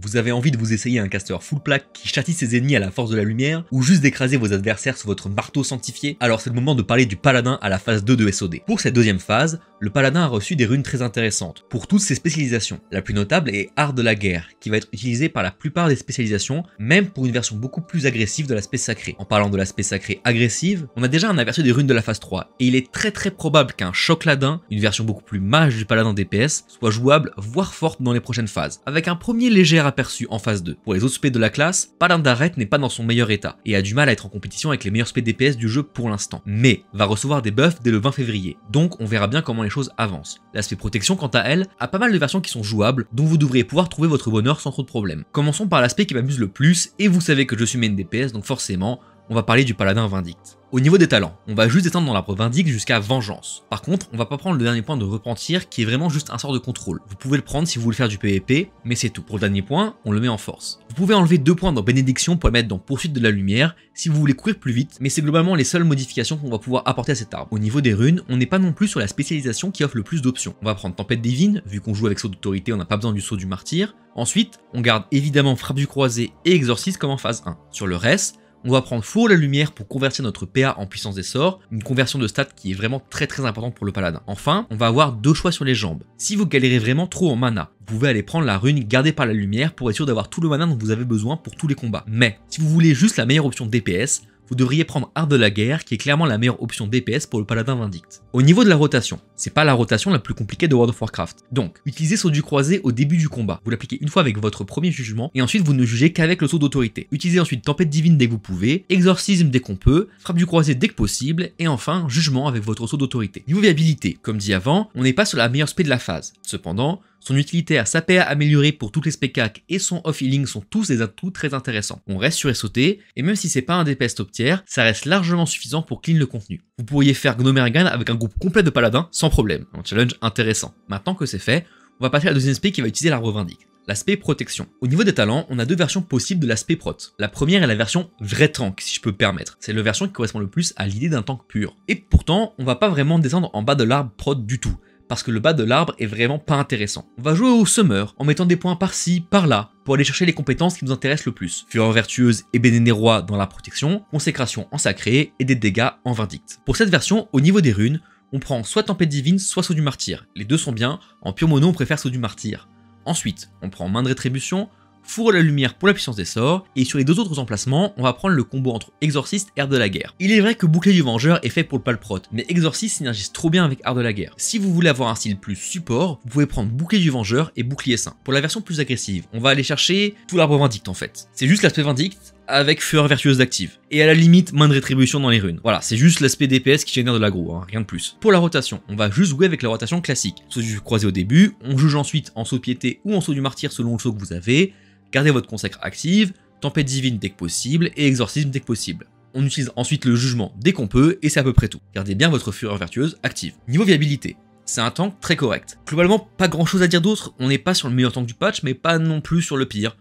Vous avez envie de vous essayer un caster full plaque qui châtisse ses ennemis à la force de la lumière, ou juste d'écraser vos adversaires sous votre marteau sanctifié, alors c'est le moment de parler du paladin à la phase 2 de SOD. Pour cette deuxième phase, le paladin a reçu des runes très intéressantes, pour toutes ses spécialisations. La plus notable est Art de la guerre, qui va être utilisée par la plupart des spécialisations, même pour une version beaucoup plus agressive de l'aspect sacré. En parlant de l'aspect sacré agressive, on a déjà un aperçu des runes de la phase 3, et il est très très probable qu'un choc ladin, une version beaucoup plus mage du paladin DPS, soit jouable, voire forte dans les prochaines phases, avec un premier léger aperçu en phase 2. Pour les autres spés de la classe, Palandaret n'est pas dans son meilleur état et a du mal à être en compétition avec les meilleurs spés DPS du jeu pour l'instant, mais va recevoir des buffs dès le 20 février, donc on verra bien comment les choses avancent. L'aspect protection quant à elle a pas mal de versions qui sont jouables, dont vous devriez pouvoir trouver votre bonheur sans trop de problèmes. Commençons par l'aspect qui m'amuse le plus, et vous savez que je suis main DPS donc forcément on va parler du paladin vindicte. Au niveau des talents, on va juste descendre dans l'arbre vindicte jusqu'à vengeance. Par contre, on va pas prendre le dernier point de repentir qui est vraiment juste un sort de contrôle. Vous pouvez le prendre si vous voulez faire du PvP, mais c'est tout. Pour le dernier point, on le met en force. Vous pouvez enlever deux points dans bénédiction pour le mettre dans poursuite de la lumière si vous voulez courir plus vite, mais c'est globalement les seules modifications qu'on va pouvoir apporter à cet arbre. Au niveau des runes, on n'est pas non plus sur la spécialisation qui offre le plus d'options. On va prendre tempête divine, vu qu'on joue avec saut d'autorité, on n'a pas besoin du saut du martyr. Ensuite, on garde évidemment frappe du croisé et Exorciste comme en phase 1. Sur le reste, on va prendre four la lumière pour convertir notre PA en puissance des sorts, une conversion de stats qui est vraiment très très importante pour le paladin. Enfin, on va avoir deux choix sur les jambes. Si vous galérez vraiment trop en mana, vous pouvez aller prendre la rune gardée par la lumière pour être sûr d'avoir tout le mana dont vous avez besoin pour tous les combats. Mais si vous voulez juste la meilleure option DPS, vous devriez prendre Art de la Guerre, qui est clairement la meilleure option DPS pour le paladin Vindict. Au niveau de la rotation, c'est pas la rotation la plus compliquée de World of Warcraft. Donc, utilisez saut du croisé au début du combat, vous l'appliquez une fois avec votre premier jugement, et ensuite vous ne jugez qu'avec le saut d'autorité. Utilisez ensuite tempête divine dès que vous pouvez, exorcisme dès qu'on peut, frappe du croisé dès que possible, et enfin jugement avec votre saut d'autorité. Niveau viabilité, comme dit avant, on n'est pas sur la meilleure spé de la phase. Cependant, son utilité à sa PA améliorée pour toutes les spécac et son off-healing sont tous des atouts très intéressants. On reste sur SOT, et même si c'est pas un DPS top tiers, ça reste largement suffisant pour clean le contenu. Vous pourriez faire Gnomergan avec un groupe complet de paladins sans problème, un challenge intéressant. Maintenant que c'est fait, on va passer à la deuxième spé qui va utiliser l'arbre revendique, l'aspect protection. Au niveau des talents, on a deux versions possibles de l'aspect prot. La première est la version vrai tank, si je peux permettre. C'est la version qui correspond le plus à l'idée d'un tank pur. Et pourtant, on va pas vraiment descendre en bas de l'arbre prot du tout parce que le bas de l'arbre est vraiment pas intéressant. On va jouer au summer en mettant des points par-ci, par-là, pour aller chercher les compétences qui nous intéressent le plus. Fureur vertueuse et Bénénérois dans la protection, consécration en sacré et des dégâts en vindicte. Pour cette version, au niveau des runes, on prend soit tempête divine, soit saut du martyr. Les deux sont bien, en pure mono on préfère saut du martyr. Ensuite, on prend main de rétribution, Fourre la lumière pour la puissance des sorts, et sur les deux autres emplacements, on va prendre le combo entre Exorciste et Art de la Guerre. Il est vrai que Bouclier du Vengeur est fait pour le Palprot, mais Exorciste synergise trop bien avec Art de la Guerre. Si vous voulez avoir un style plus support, vous pouvez prendre Bouclier du Vengeur et Bouclier Saint. Pour la version plus agressive, on va aller chercher tout l'arbre Vindicte en fait. C'est juste l'aspect Vindicte, avec Fureur Vertueuse d'active. Et à la limite, main de rétribution dans les runes. Voilà, c'est juste l'aspect DPS qui génère de l'aggro, hein, rien de plus. Pour la rotation, on va juste jouer avec la rotation classique. Saut du croisé au début, on juge ensuite en saut piété ou en saut du martyr selon le saut que vous avez. Gardez votre consacre active, tempête divine dès que possible et exorcisme dès que possible. On utilise ensuite le jugement dès qu'on peut et c'est à peu près tout. Gardez bien votre fureur vertueuse active. Niveau viabilité, c'est un tank très correct. Globalement, pas grand chose à dire d'autre, on n'est pas sur le meilleur tank du patch mais pas non plus sur le pire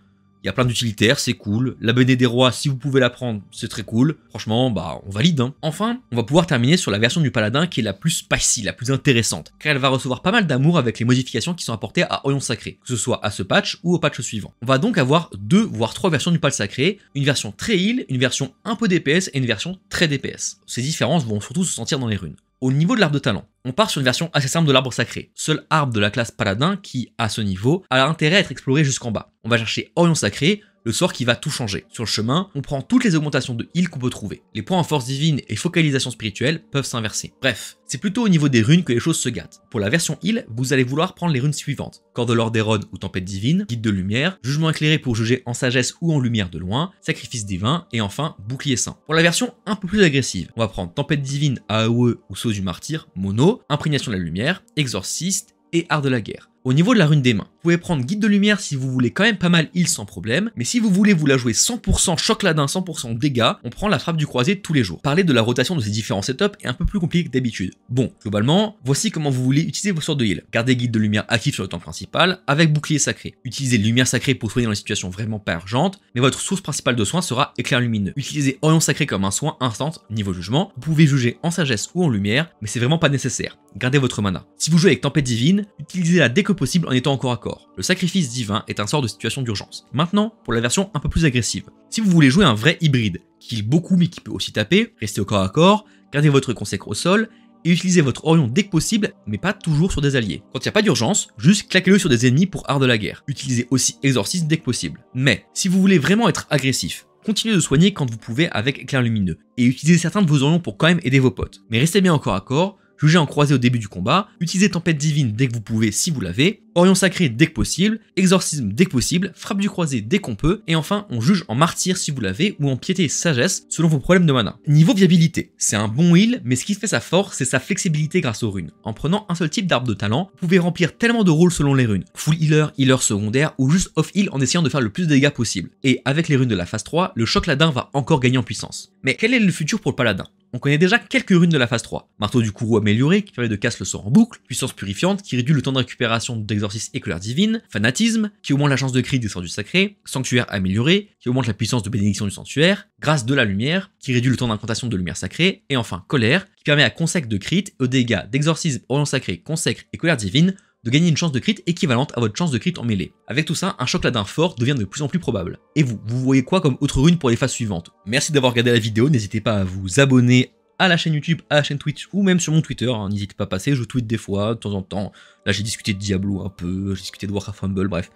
il y a plein d'utilitaires, c'est cool. La BD des rois, si vous pouvez la prendre, c'est très cool. Franchement, bah on valide. Hein. Enfin, on va pouvoir terminer sur la version du paladin qui est la plus spicy, la plus intéressante, car elle va recevoir pas mal d'amour avec les modifications qui sont apportées à Orion Sacré, que ce soit à ce patch ou au patch suivant. On va donc avoir deux voire trois versions du pal sacré, une version très heal, une version un peu DPS et une version très DPS. Ces différences vont surtout se sentir dans les runes. Au niveau de l'arbre de talent, on part sur une version assez simple de l'arbre sacré, seul arbre de la classe paladin qui, à ce niveau, a intérêt à être exploré jusqu'en bas. On va chercher Orion sacré, le sort qui va tout changer. Sur le chemin, on prend toutes les augmentations de heal qu'on peut trouver. Les points en force divine et focalisation spirituelle peuvent s'inverser. Bref, c'est plutôt au niveau des runes que les choses se gâtent. Pour la version heal, vous allez vouloir prendre les runes suivantes. Corps runes ou Tempête divine, Guide de lumière, Jugement éclairé pour juger en sagesse ou en lumière de loin, Sacrifice divin et enfin Bouclier saint. Pour la version un peu plus agressive, on va prendre Tempête divine, AOE ou Saut du martyr, Mono, Imprégnation de la lumière, Exorciste et Art de la guerre au niveau de la rune des mains. Vous pouvez prendre guide de lumière si vous voulez quand même pas mal heal sans problème, mais si vous voulez vous la jouer 100% choc ladin, 100% dégâts, on prend la frappe du croisé tous les jours. Parler de la rotation de ces différents setups est un peu plus compliqué que d'habitude. Bon, globalement, voici comment vous voulez utiliser vos sortes de heal. Gardez guide de lumière actif sur le temps principal, avec bouclier sacré. Utilisez lumière sacrée pour soigner dans les situations vraiment pas urgentes, mais votre source principale de soins sera éclair lumineux. Utilisez Orion sacré comme un soin instant niveau jugement. Vous pouvez juger en sagesse ou en lumière, mais c'est vraiment pas nécessaire gardez votre mana. Si vous jouez avec Tempête Divine, utilisez-la dès que possible en étant encore à corps. Le sacrifice divin est un sort de situation d'urgence. Maintenant, pour la version un peu plus agressive. Si vous voulez jouer un vrai hybride, qui kill beaucoup mais qui peut aussi taper, restez au corps à corps, gardez votre Conseil au sol, et utilisez votre Orion dès que possible, mais pas toujours sur des alliés. Quand il n'y a pas d'urgence, juste claquez-le sur des ennemis pour art de la guerre. Utilisez aussi Exorcisme dès que possible. Mais, si vous voulez vraiment être agressif, continuez de soigner quand vous pouvez avec éclair lumineux, et utilisez certains de vos Orions pour quand même aider vos potes. Mais restez bien encore à corps, jugez en croisé au début du combat, utilisez tempête divine dès que vous pouvez si vous l'avez, Orion sacré dès que possible, exorcisme dès que possible, frappe du croisé dès qu'on peut, et enfin on juge en martyr si vous l'avez ou en piété et sagesse selon vos problèmes de mana. Niveau viabilité, c'est un bon heal, mais ce qui fait sa force, c'est sa flexibilité grâce aux runes. En prenant un seul type d'arbre de talent, vous pouvez remplir tellement de rôles selon les runes, full healer, healer secondaire ou juste off heal en essayant de faire le plus de dégâts possible. Et avec les runes de la phase 3, le choc ladin va encore gagner en puissance. Mais quel est le futur pour le paladin on connaît déjà quelques runes de la phase 3. Marteau du courroux amélioré qui permet de casser le sort en boucle, puissance purifiante qui réduit le temps de récupération d'exorcisme et colère divine, fanatisme, qui augmente la chance de crit des sorts du sacré, sanctuaire amélioré, qui augmente la puissance de bénédiction du sanctuaire, grâce de la lumière, qui réduit le temps d'incantation de lumière sacrée, et enfin colère, qui permet à consacre de crit, aux dégâts d'exorcisme, orient sacré, consacre et colère divine, de gagner une chance de crit équivalente à votre chance de crit en mêlée. Avec tout ça, un choc d'un fort devient de plus en plus probable. Et vous, vous voyez quoi comme autre rune pour les phases suivantes Merci d'avoir regardé la vidéo, n'hésitez pas à vous abonner, à la chaîne YouTube, à la chaîne Twitch ou même sur mon Twitter. Hein. N'hésitez pas à passer, je tweet des fois, de temps en temps. Là, j'ai discuté de Diablo un peu, j'ai discuté de Warcraft Fumble, bref,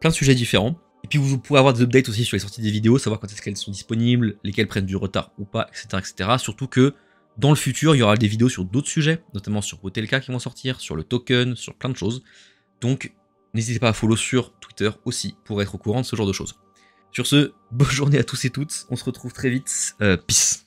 plein de sujets différents. Et puis vous pouvez avoir des updates aussi sur les sorties des vidéos, savoir quand est-ce qu'elles sont disponibles, lesquelles prennent du retard ou pas, etc. etc. Surtout que dans le futur, il y aura des vidéos sur d'autres sujets, notamment sur Botelka qui vont sortir, sur le token, sur plein de choses. Donc n'hésitez pas à follow sur Twitter aussi pour être au courant de ce genre de choses. Sur ce, bonne journée à tous et toutes, on se retrouve très vite, euh, peace